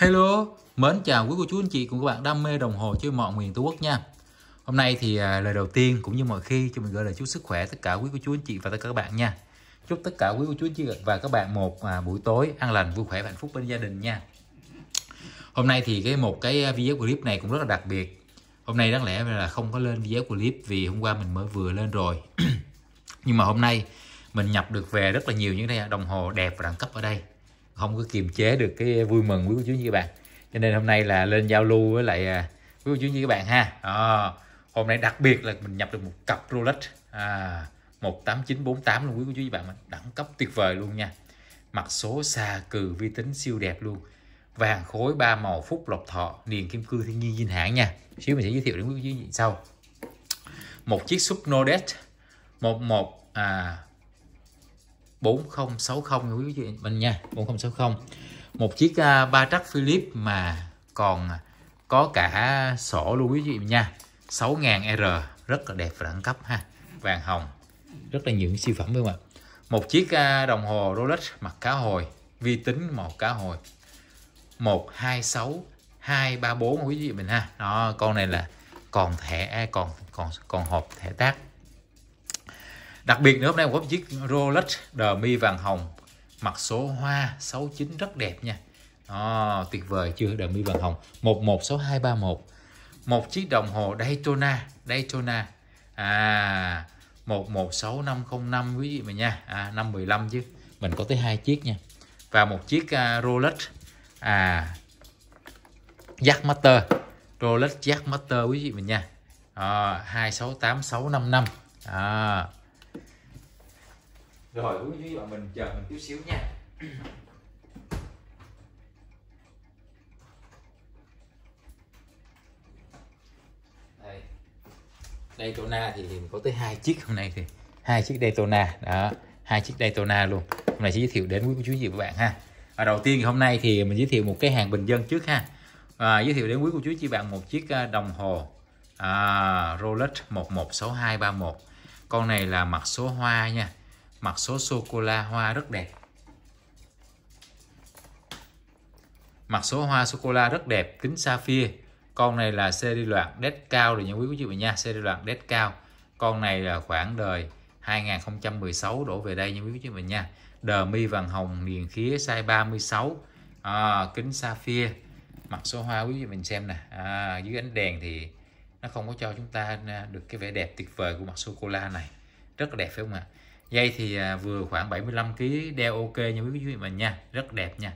Hello, mến chào quý cô chú anh chị cùng các bạn đam mê đồng hồ chơi mọi miền Tổ quốc nha. Hôm nay thì à, lời đầu tiên cũng như mọi khi cho mình gửi lời chúc sức khỏe tất cả quý cô chú anh chị và tất cả các bạn nha. Chúc tất cả quý cô chú anh chị và các bạn một à, buổi tối an lành, vui khỏe và hạnh phúc bên gia đình nha. Hôm nay thì cái một cái video clip này cũng rất là đặc biệt. Hôm nay đáng lẽ là không có lên video clip vì hôm qua mình mới vừa lên rồi. Nhưng mà hôm nay mình nhập được về rất là nhiều những cái đồng hồ đẹp và đẳng cấp ở đây không có kiềm chế được cái vui mừng quý cô chú như các bạn cho nên hôm nay là lên giao lưu với lại quý à, cô chú như các bạn ha à, hôm nay đặc biệt là mình nhập được một cặp Rolex à, 18948 luôn quý cô chú các bạn đẳng cấp tuyệt vời luôn nha mặt số xà cừ vi tính siêu đẹp luôn vàng khối ba màu phúc lộc thọ niền kim cương thiên nhiên dinh hãng nha xíu mình sẽ giới thiệu đến quý cô chú như sau một chiếc súp nodes một một à, 4060 quý vị mình nha 4060 một chiếc uh, ba trắc Philip mà còn có cả sổ luôn quý vị nha 6000R rất là đẹp và đẳng cấp ha vàng hồng rất là nhiều siêu phẩm luôn ạ một chiếc uh, đồng hồ Rolex mặt cá hồi vi tính màu cá hồi 126 234 quý vị mình ha đó con này là còn thẻ à, còn còn còn hộp thẻ tác đặc biệt nữa hôm nay mình có một chiếc Rolex đờ mi vàng hồng mặt số hoa 69 rất đẹp nha à, tuyệt vời chưa đờ mi vàng hồng 116231 một chiếc đồng hồ Daytona Daytona à 116505 quý vị mình nha à, 515 chứ mình có tới hai chiếc nha và một chiếc uh, Rolex à Jackmaster Rolex Jackmaster quý vị mình nha à, 268655 à rồi quý vị bạn mình chờ mình chút xíu nha đây Daytona thì mình có tới hai chiếc hôm nay thì hai chiếc Daytona đó hai chiếc Daytona luôn hôm nay sẽ giới thiệu đến quý chú chị các bạn ha à, đầu tiên thì hôm nay thì mình giới thiệu một cái hàng bình dân trước ha à, giới thiệu đến quý cô chú chị bạn một chiếc à, đồng hồ à, Rolex 116231 con này là mặt số hoa nha Mặt số sô-cô-la hoa rất đẹp. Mặt số hoa sô-cô-la rất đẹp, kính sapphire. Con này là series loạt đét cao rồi nha quý quý vị nha, series loạt đét cao. Con này là khoảng đời 2016 đổ về đây nha quý vị mình nha. Đờ mi vàng hồng miền khía size 36. À, kính sapphire. Mặt số hoa quý vị mình xem nè. À, dưới ánh đèn thì nó không có cho chúng ta à, được cái vẻ đẹp tuyệt vời của mặt sô cô la này. Rất là đẹp phải không ạ? À? dây thì à, vừa khoảng 75 kg đeo ok nha quý vị mình nha rất đẹp nha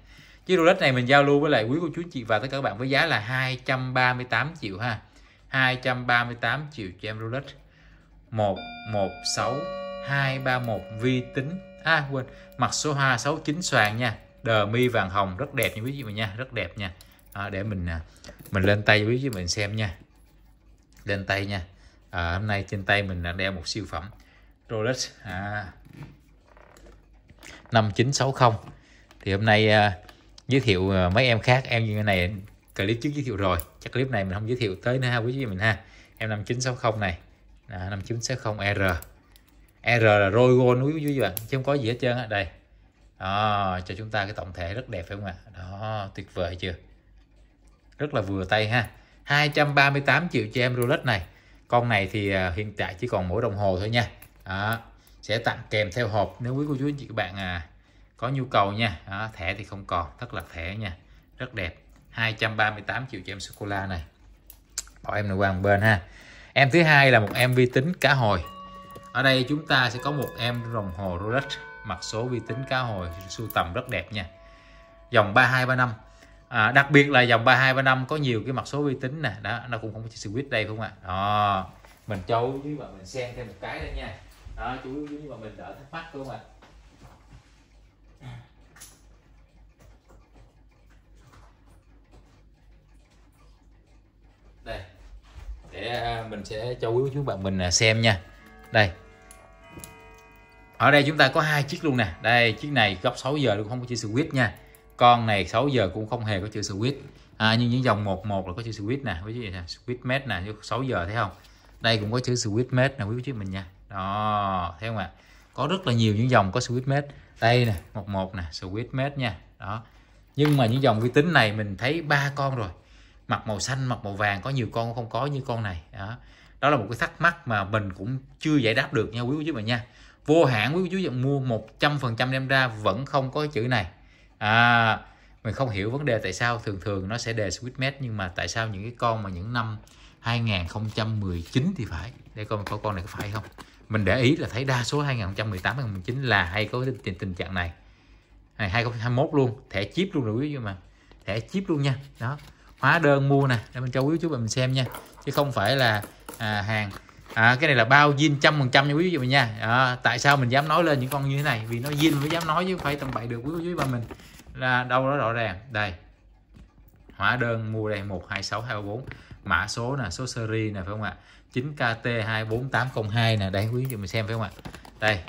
chiếc rolex này mình giao lưu với lại quý cô chú chị và tất cả các bạn với giá là 238 triệu ha 238 triệu cho em rolex 116231 vi tính à quên mặt số 269 xoàn nha đờ mi vàng hồng rất đẹp nha quý vị mình nha rất đẹp nha à, để mình à, mình lên tay quý vị mình xem nha lên tay nha à, hôm nay trên tay mình đang đeo một siêu phẩm Rolex à 5960 thì hôm nay à, giới thiệu à, mấy em khác em như thế này clip trước giới thiệu rồi chắc clip này mình không giới thiệu tới nữa ha quý vị mình ha em 5960 này à, 5960 R R là rôi gold quý vị bạn chứ không có gì hết trơn á đây đó, cho chúng ta cái tổng thể rất đẹp phải không ạ đó tuyệt vời chưa rất là vừa tay ha 238 triệu cho em Rolex này con này thì à, hiện tại chỉ còn mỗi đồng hồ thôi nha đó. sẽ tặng kèm theo hộp nếu quý cô chú anh chị các bạn à có nhu cầu nha đó, thẻ thì không còn rất là thẻ nha rất đẹp 238 triệu cho em sô cô la này bỏ em này qua một bên ha em thứ hai là một em vi tính cá hồi ở đây chúng ta sẽ có một em đồng hồ Rolex mặt số vi tính cá hồi sưu tầm rất đẹp nha dòng 3235 à, đặc biệt là dòng 3235 có nhiều cái mặt số vi tính nè đó nó cũng không có switch đây không ạ à? đó mình cho với bạn mình xem thêm một cái nữa nha đó chủ yếu mà mình đỡ thắc mắc luôn ạ đây để à, mình sẽ cho quý chú bạn mình à, xem nha đây ở đây chúng ta có hai chiếc luôn nè đây chiếc này góc 6 giờ cũng không có chữ switch nha con này 6 giờ cũng không hề có chữ switch à, nhưng những dòng 11 là có chữ switch nè quý vị switch mate nè 6 giờ thấy không đây cũng có chữ switch mate nè quý vị mình nha đó thấy không ạ có rất là nhiều những dòng có switch mate đây nè một một nè switch mate nha đó nhưng mà những dòng vi tính này mình thấy ba con rồi mặt màu xanh mặt màu vàng có nhiều con không có như con này đó đó là một cái thắc mắc mà mình cũng chưa giải đáp được nha quý cô chú mình nha vô hạn quý cô chú bạn mua 100% đem ra vẫn không có chữ này à mình không hiểu vấn đề tại sao thường thường nó sẽ đề switch mate nhưng mà tại sao những cái con mà những năm 2019 thì phải để coi có con này có phải không mình để ý là thấy đa số 2018 2019 là hay có tình, tình trạng này này 2021 luôn thẻ chip luôn rồi quý vị mà thẻ chip luôn nha đó hóa đơn mua nè để mình cho quý chú mình xem nha chứ không phải là à, hàng à, cái này là bao zin trăm phần trăm nha quý vị nha à, tại sao mình dám nói lên những con như thế này vì nó zin mới dám nói chứ phải tầm bậy được quý quý ba mình là đâu đó rõ ràng đây hóa đơn mua đây một hai sáu hai bốn mã số nè số seri nè phải không ạ 9KT24802 nè đây quý vị mình xem phải không ạ đây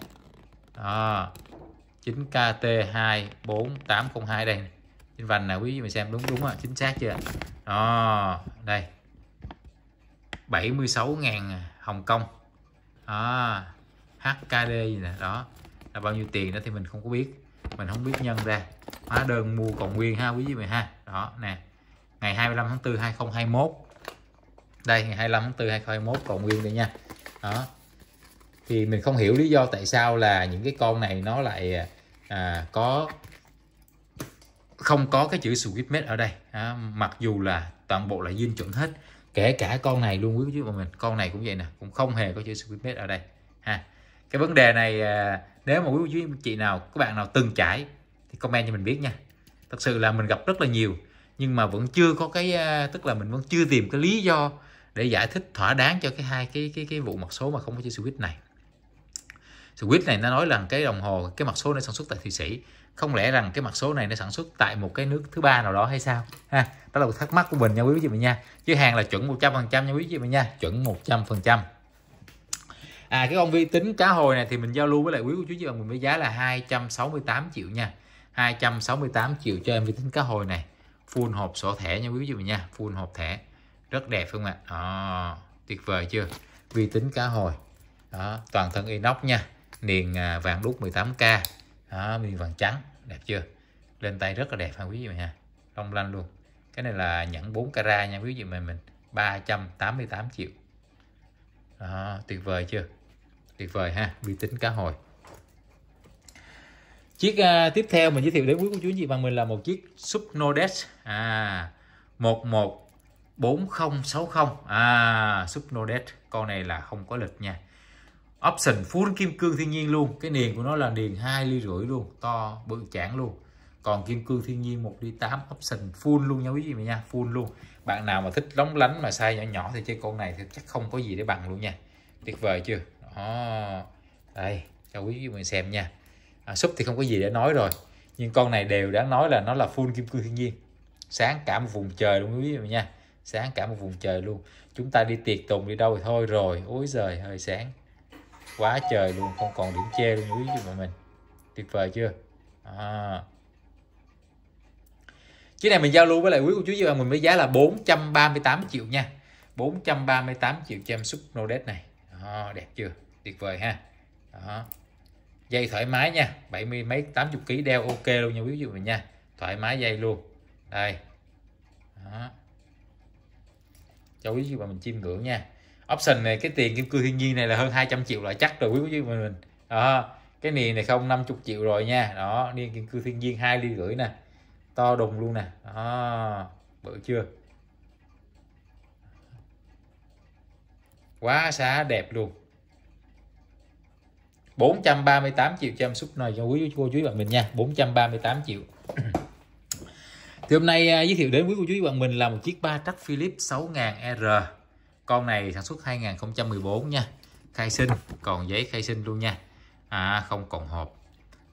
đó 9KT24802 đây trên vành nè quý vị mình xem đúng đúng ạ chính xác chưa đó đây 76.000 Hồng Kông đó, HKD gì nè đó là bao nhiêu tiền đó thì mình không có biết mình không biết nhân ra hóa đơn mua còn nguyên ha quý vị mình ha đó nè ngày 25 tháng 4 2021 đây 25 tháng 4 2021 còn nguyên đây nha đó thì mình không hiểu lý do tại sao là những cái con này nó lại à, có không có cái chữ Swiss Made ở đây à, mặc dù là toàn bộ là dinh chuẩn hết kể cả con này luôn quý chứ mà mình con này cũng vậy nè cũng không hề có chữ Swiss Made ở đây ha cái vấn đề này à, nếu mà quý quý chị nào các bạn nào từng trải thì comment cho mình biết nha thật sự là mình gặp rất là nhiều nhưng mà vẫn chưa có cái à, tức là mình vẫn chưa tìm cái lý do để giải thích thỏa đáng cho cái hai cái cái cái vụ mặt số mà không có chữ Swiss này. Swiss này nó nói rằng cái đồng hồ cái mặt số này sản xuất tại Thụy Sĩ không lẽ rằng cái mặt số này nó sản xuất tại một cái nước thứ ba nào đó hay sao ha đó là một thắc mắc của mình nha quý vị mình nha chứ hàng là chuẩn 100 phần trăm nha quý vị mình nha chuẩn 100 phần trăm à cái con vi tính cá hồi này thì mình giao lưu với lại quý của chú chị mình với giá là 268 triệu nha 268 triệu cho em vi tính cá hồi này full hộp sổ thẻ nha quý vị mình nha full hộp thẻ rất đẹp không ạ à, tuyệt vời chưa vi tính cá hồi đó, toàn thân inox nha niền à, vàng đúc 18k đó, niền vàng trắng đẹp chưa lên tay rất là đẹp ha quý vị ha long lanh luôn cái này là nhẫn 4 carat nha quý vị mình mình 388 triệu đó, tuyệt vời chưa tuyệt vời ha vi tính cá hồi chiếc à, tiếp theo mình giới thiệu đến quý cô chú anh chị bằng mình là một chiếc Subnodex à một một 4060 à Subnodet con này là không có lịch nha option full kim cương thiên nhiên luôn cái niền của nó là niền hai ly rưỡi luôn to bự chản luôn còn kim cương thiên nhiên 1 đi 8 option full luôn nha quý vị nha full luôn bạn nào mà thích lóng lánh mà size nhỏ nhỏ thì chơi con này thì chắc không có gì để bằng luôn nha tuyệt vời chưa đó đây cho quý vị mình xem nha à, súp thì không có gì để nói rồi nhưng con này đều đã nói là nó là full kim cương thiên nhiên sáng cả một vùng trời luôn quý vị nha sáng cả một vùng trời luôn chúng ta đi tiệc tùng đi đâu thì thôi rồi ối giời hơi sáng quá trời luôn không còn điểm che luôn quý vị mình tuyệt vời chưa à. chiếc này mình giao lưu với lại quý cô chú chị bạn mình với giá là 438 triệu nha 438 triệu cho em xúc Nodet này à, đẹp chưa tuyệt vời ha đó. dây thoải mái nha 70 mấy 80 kg đeo ok luôn nha quý vị mình nha thoải mái dây luôn đây đó chú ý khi mà mình chiêm ngưỡng nha option này cái tiền kim cương thiên nhiên này là hơn 200 triệu là chắc rồi quý quý và mình đó cái niền này không 50 triệu rồi nha đó niên kim cương thiên nhiên hai ly rưỡi nè to đùng luôn nè đó bự chưa quá xá đẹp luôn 438 triệu trăm xúc này cho quý cô chú và mình nha 438 triệu Thì hôm nay à, giới thiệu đến quý cô chú bạn mình là một chiếc ba trắc Philips 6000R. Con này sản xuất 2014 nha. Khai sinh, còn giấy khai sinh luôn nha. À không còn hộp.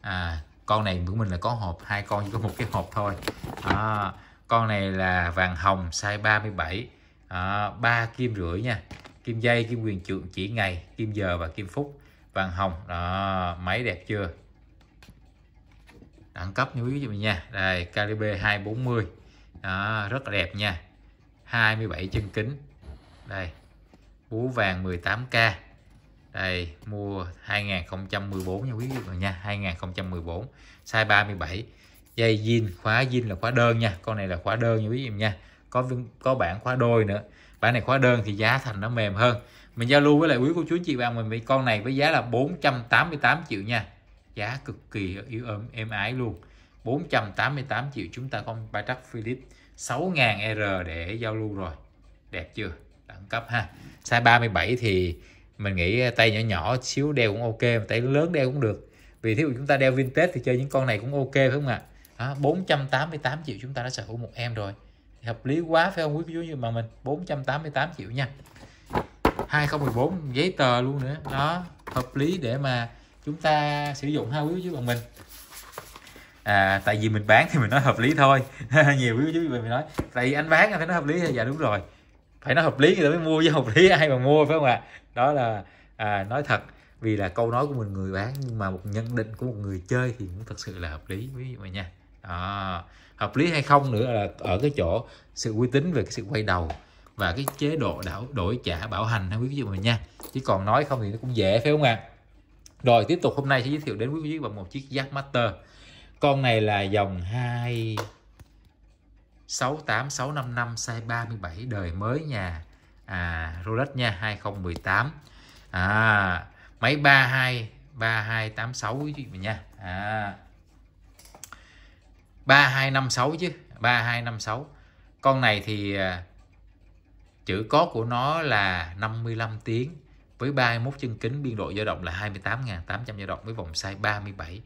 À con này của mình là có hộp, hai con chỉ có một cái hộp thôi. À, con này là vàng hồng size 37. À, 3 kim rưỡi nha. Kim dây, kim quyền trượng chỉ ngày, kim giờ và kim phút. Vàng hồng. Đó, máy đẹp chưa? đẳng cấp như quý vị nha đây Calibre 240 đó, rất đẹp nha 27 chân kính đây bú vàng 18k đây mua 2014 nha quý vị bạn nha 2014 size 37 dây zin khóa zin là khóa đơn nha con này là khóa đơn như quý vị nha có có bản khóa đôi nữa bản này khóa đơn thì giá thành nó mềm hơn mình giao lưu với lại quý cô chú chị bạn mình bị con này với giá là 488 triệu nha giá cực kỳ yếu ấm êm ái luôn 488 triệu chúng ta có ba trắc Philip 6.000 R để giao lưu rồi đẹp chưa đẳng cấp ha size 37 thì mình nghĩ tay nhỏ nhỏ xíu đeo cũng ok tay lớn đeo cũng được vì thí dụ chúng ta đeo vintage thì chơi những con này cũng ok phải không ạ à? 488 triệu chúng ta đã sở hữu một em rồi hợp lý quá phải không quý chú như mà mình 488 triệu nha 2014 giấy tờ luôn nữa đó hợp lý để mà chúng ta sử dụng hai quý dưới bằng mình à tại vì mình bán thì mình nói hợp lý thôi nhiều quý dưới mình nói tại vì anh bán anh phải nói hợp lý dạ đúng rồi phải nói hợp lý người ta mới mua với hợp lý ai mà mua phải không ạ à? đó là à, nói thật vì là câu nói của mình người bán nhưng mà một nhận định của một người chơi thì cũng thật sự là hợp lý quý vị mà nha à, hợp lý hay không nữa là ở cái chỗ sự uy tín về cái sự quay đầu và cái chế độ đảo đổi trả bảo hành quý vị mà nha chứ còn nói không thì nó cũng dễ phải không ạ à? Rồi tiếp tục hôm nay sẽ giới thiệu đến quý vị và một chiếc giác Master. Con này là dòng 2 68655 size 37 đời mới nhà à, Rolex nha 2018. À máy 32 3286 quý vị mình nha. À 3256 chứ, 3256. Con này thì à, chữ có của nó là 55 tiếng với 31 chân kính biên độ dao động là 28.800 dao động với vòng size 37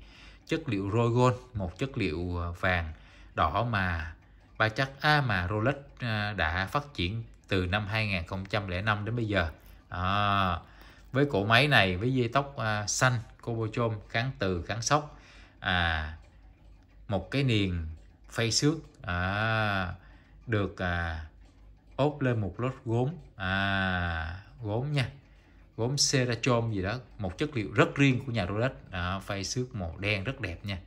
chất liệu rôi một chất liệu ờ, vàng đỏ mà ba chắc a à, mà Rolex ờ, đã phát triển từ năm 2005 đến bây giờ à, với cổ máy này với dây tóc à, xanh cobochom kháng từ kháng sốc à, một cái niền phay xước à, được à, ốp lên một lớp gốm à, gốm nha gốm serachom gì đó một chất liệu rất riêng của nhà Rolex à, phay xước màu đen rất đẹp nha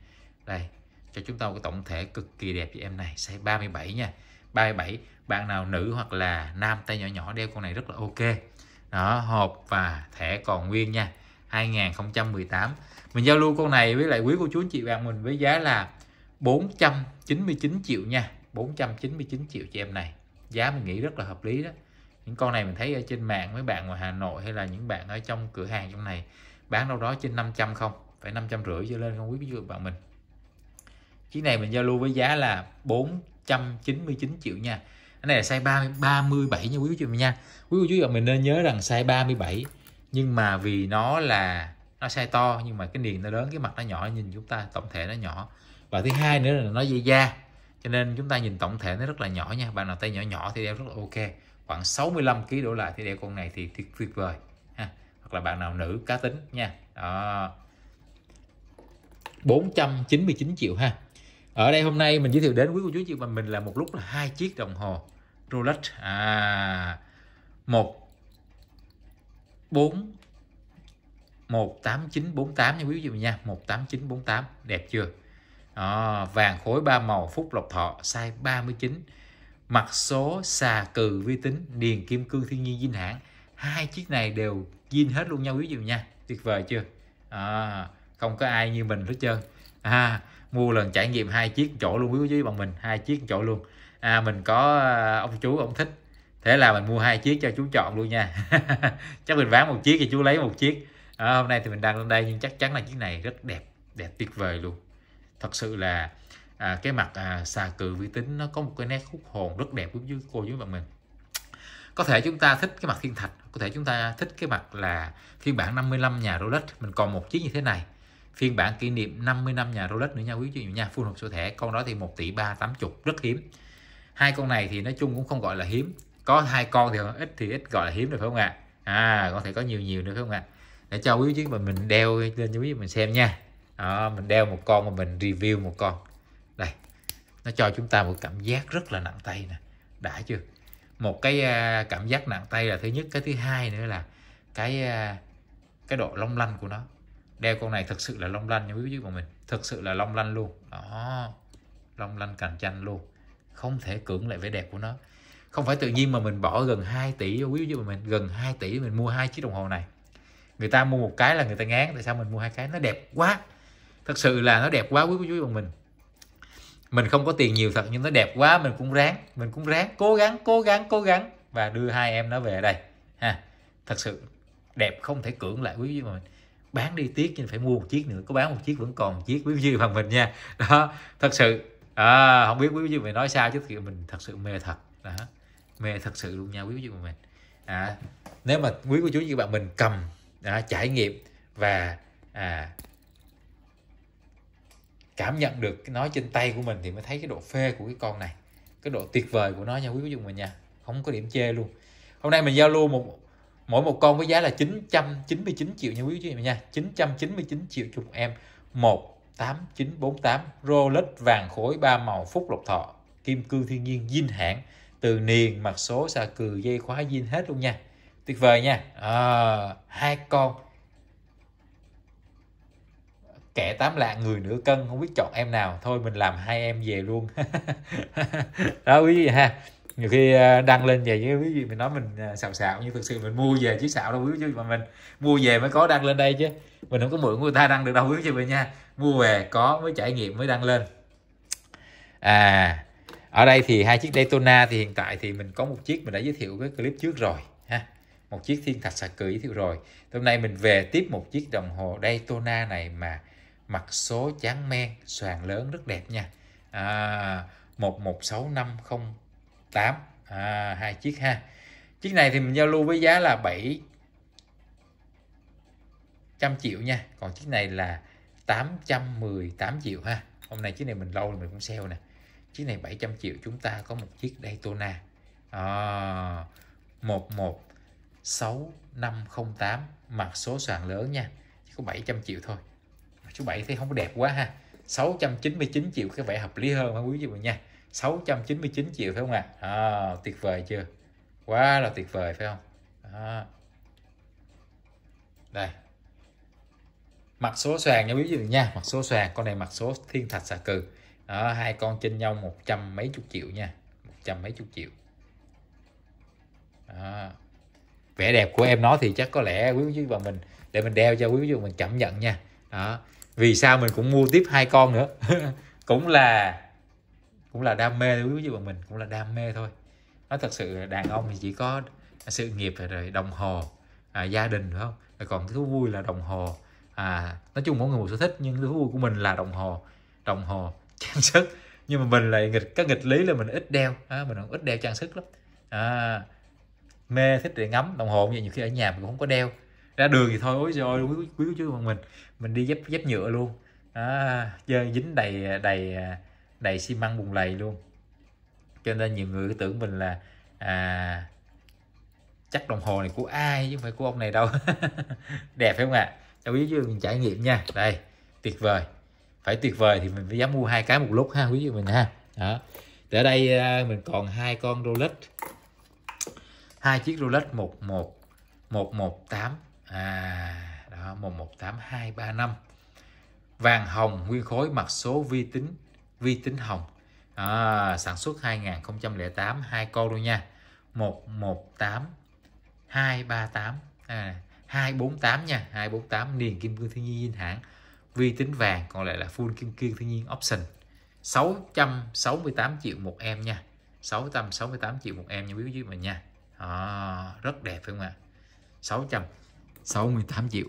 đây cho chúng ta một cái tổng thể cực kỳ đẹp với em này size 37 nha 37 bạn nào nữ hoặc là nam tay nhỏ nhỏ đeo con này rất là ok đó hộp và thẻ còn nguyên nha 2018 mình giao lưu con này với lại quý cô chú chị bạn mình với giá là 499 triệu nha 499 triệu cho em này giá mình nghĩ rất là hợp lý đó những con này mình thấy ở trên mạng mấy bạn ngoài Hà Nội hay là những bạn ở trong cửa hàng trong này bán đâu đó trên 500 không phải 500 rưỡi cho lên không quý vị bạn mình chiếc này mình giao lưu với giá là 499 triệu nha cái này là size 30, 37 nha quý vị mình nha quý vị và mình nên nhớ rằng size 37 nhưng mà vì nó là nó size to nhưng mà cái niềng nó lớn cái mặt nó nhỏ nhìn chúng ta tổng thể nó nhỏ và thứ hai nữa là nó dây da cho nên chúng ta nhìn tổng thể nó rất là nhỏ nha bạn nào tay nhỏ nhỏ thì đeo rất là ok khoảng 65 kg đổ lại thì đeo con này thì tuyệt, tuyệt vời ha. hoặc là bạn nào nữ cá tính nha đó. 499 triệu ha ở đây hôm nay mình giới thiệu đến quý cô chú chị mà mình là một lúc là hai chiếc đồng hồ Rolex à một bốn một tám chín bốn tám nha quý vị nha một tám chín bốn tám đẹp chưa à, vàng khối ba màu phúc lộc thọ size 39 mặt số xà cừ vi tính điền kim cương thiên nhiên dinh hãng hai chiếc này đều zin hết luôn nhau quý vị nha tuyệt vời chưa à, không có ai như mình hết trơn à, mua lần trải nghiệm hai chiếc chỗ luôn quý vị bằng mình hai chiếc chỗ luôn à, mình có à, ông chú ông thích thế là mình mua hai chiếc cho chú chọn luôn nha chắc mình bán một chiếc thì chú lấy một chiếc à, hôm nay thì mình đang lên đây nhưng chắc chắn là chiếc này rất đẹp đẹp tuyệt vời luôn thật sự là à, cái mặt à, xà cừ vi tính nó có một cái nét hút hồn rất đẹp với cô với bạn mình có thể chúng ta thích cái mặt thiên thạch có thể chúng ta thích cái mặt là phiên bản 55 nhà Rolex mình còn một chiếc như thế này phiên bản kỷ niệm 50 năm nhà Rolex nữa nha quý vị nha full hộp số thẻ con đó thì 1 tỷ 380 rất hiếm hai con này thì nói chung cũng không gọi là hiếm có hai con thì ít thì ít gọi là hiếm được phải không ạ à? à có thể có nhiều nhiều nữa phải không ạ à? để cho quý vị mình mình đeo lên cho quý vị mình xem nha à, mình đeo một con mà mình review một con đây nó cho chúng ta một cảm giác rất là nặng tay nè đã chưa một cái à, cảm giác nặng tay là thứ nhất cái thứ hai nữa là cái à, cái độ long lanh của nó đeo con này thật sự là long lanh nha quý vị của mình thật sự là long lanh luôn đó long lanh cạnh tranh luôn không thể cưỡng lại vẻ đẹp của nó không phải tự nhiên mà mình bỏ gần 2 tỷ quý vị mình gần 2 tỷ mình mua hai chiếc đồng hồ này người ta mua một cái là người ta ngán tại sao mình mua hai cái nó đẹp quá thật sự là nó đẹp quá quý cô chú bằng mình mình không có tiền nhiều thật nhưng nó đẹp quá mình cũng ráng mình cũng ráng cố gắng cố gắng cố gắng và đưa hai em nó về đây ha thật sự đẹp không thể cưỡng lại quý vị mà mình bán đi tiếc nhưng phải mua một chiếc nữa có bán một chiếc vẫn còn một chiếc quý vị bằng mình nha đó thật sự à, không biết quý vị mình nói sao chứ thì mình thật sự mê thật đó mê thật sự luôn nha quý vị mình à, nếu mà quý cô chú như bạn mình cầm à, trải nghiệm và à, cảm nhận được nó trên tay của mình thì mới thấy cái độ phê của cái con này cái độ tuyệt vời của nó nha quý vị dùng mình nha không có điểm chê luôn hôm nay mình giao lưu một mỗi một con với giá là 999 triệu nha quý vị mình nha 999 triệu chục em 18948 Rolex vàng khối ba màu phúc lộc thọ kim cương thiên nhiên dinh hãng từ niền mặt số xà cừ dây khóa dinh hết luôn nha tuyệt vời nha à, hai con kẻ tám lạng người nửa cân không biết chọn em nào thôi mình làm hai em về luôn đó quý vị ha nhiều khi ờ, đăng lên về với quý vị mình nói mình ờ, xào xạo nhưng thực sự mình mua về chứ xạo đâu quý vị chứ mà mình mua về mới có đăng lên đây chứ mình không có mượn người ta đăng được đâu quý vị nha mua về có mới trải nghiệm mới đăng lên à ở đây thì hai chiếc Daytona thì hiện tại thì mình có một chiếc mình đã giới thiệu cái clip trước rồi ha một chiếc thiên thạch sạc cử giới thiệu rồi hôm nay mình về tiếp một chiếc đồng hồ Daytona này mà mặt số chán men xoàn lớn rất đẹp nha à, 116508 à, hai chiếc ha chiếc này thì mình giao lưu với giá là 700 triệu nha còn chiếc này là 818 triệu ha hôm nay chiếc này mình lâu rồi mình cũng sale nè chiếc này 700 triệu chúng ta có một chiếc Daytona à, 116508 mặt số sàn lớn nha chỉ có 700 triệu thôi số 7 thấy không có đẹp quá ha 699 triệu cái vẻ hợp lý hơn hả quý vị nha 699 triệu phải không ạ à? à, tuyệt vời chưa quá là tuyệt vời phải không à. đây mặt số xoàn nha quý vị nha mặt số xoàn con này mặt số thiên thạch xà cừ đó, hai con trên nhau một trăm mấy chục triệu nha một trăm mấy chục triệu đó. vẻ đẹp của em nó thì chắc có lẽ quý vị và mình để mình đeo cho quý vị mình cảm nhận nha đó vì sao mình cũng mua tiếp hai con nữa cũng là cũng là đam mê đối với bọn mình cũng là đam mê thôi nó thật sự đàn ông thì chỉ có sự nghiệp rồi, đồng hồ à, gia đình phải không rồi còn thứ vui là đồng hồ à nói chung mỗi người một sở thích nhưng thứ vui của mình là đồng hồ đồng hồ trang sức nhưng mà mình lại nghịch các nghịch lý là mình ít đeo à, mình cũng ít đeo trang sức lắm à, mê thích để ngắm đồng hồ như nhiều khi ở nhà mình cũng không có đeo ra đường thì thôi ối rồi quý quý chú bằng mình mình đi dép dép nhựa luôn à, chơi dính đầy đầy đầy xi măng bùn lầy luôn cho nên nhiều người cứ tưởng mình là à, chắc đồng hồ này của ai chứ không phải của ông này đâu đẹp phải không ạ à? đâu quý vị mình trải nghiệm nha đây tuyệt vời phải tuyệt vời thì mình mới dám mua hai cái một lúc ha quý vị mình ha đó thì ở đây à, mình còn hai con rolex hai chiếc rolex một một một một tám à đó mùng 18235 vàng hồng nguyên khối mặt số vi tính vi tính hồng à, sản xuất 2008 hai con luôn nha 118 238 à, 248 nha 248 niền kim cương thiên nhiên dinh hãng vi tính vàng còn lại là full kim cương thiên nhiên option 668 triệu một em nha 668 triệu một em như quý vị mình nha à, rất đẹp phải không ạ à? 600 68 triệu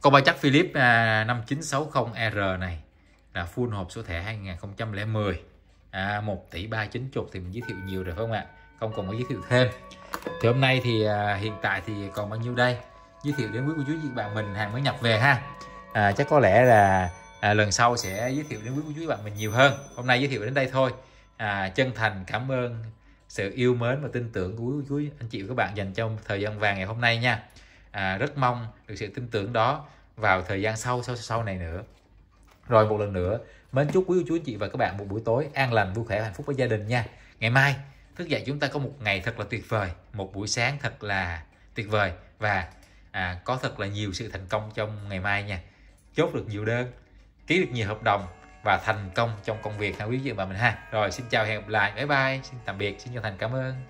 con ba chắc Philip 5960R à, này là full hộp số thẻ 2010 à, 1 tỷ chục thì mình giới thiệu nhiều rồi phải không ạ không còn phải giới thiệu thêm thì hôm nay thì à, hiện tại thì còn bao nhiêu đây giới thiệu đến quý cô chú chị bạn mình hàng mới nhập về ha à, chắc có lẽ là à, lần sau sẽ giới thiệu đến quý cô chú bạn mình nhiều hơn hôm nay giới thiệu đến đây thôi à, chân thành cảm ơn sự yêu mến và tin tưởng của quý anh chị và các bạn dành cho thời gian vàng ngày hôm nay nha à, rất mong được sự tin tưởng đó vào thời gian sau sau sau này nữa rồi một lần nữa mến chúc quý chú anh chị và các bạn một buổi tối an lành vui khỏe hạnh phúc với gia đình nha ngày mai thức dậy chúng ta có một ngày thật là tuyệt vời một buổi sáng thật là tuyệt vời và à, có thật là nhiều sự thành công trong ngày mai nha chốt được nhiều đơn ký được nhiều hợp đồng và thành công trong công việc ha quý vị và mình ha rồi xin chào hẹn gặp lại bye bye xin tạm biệt xin chân thành cảm ơn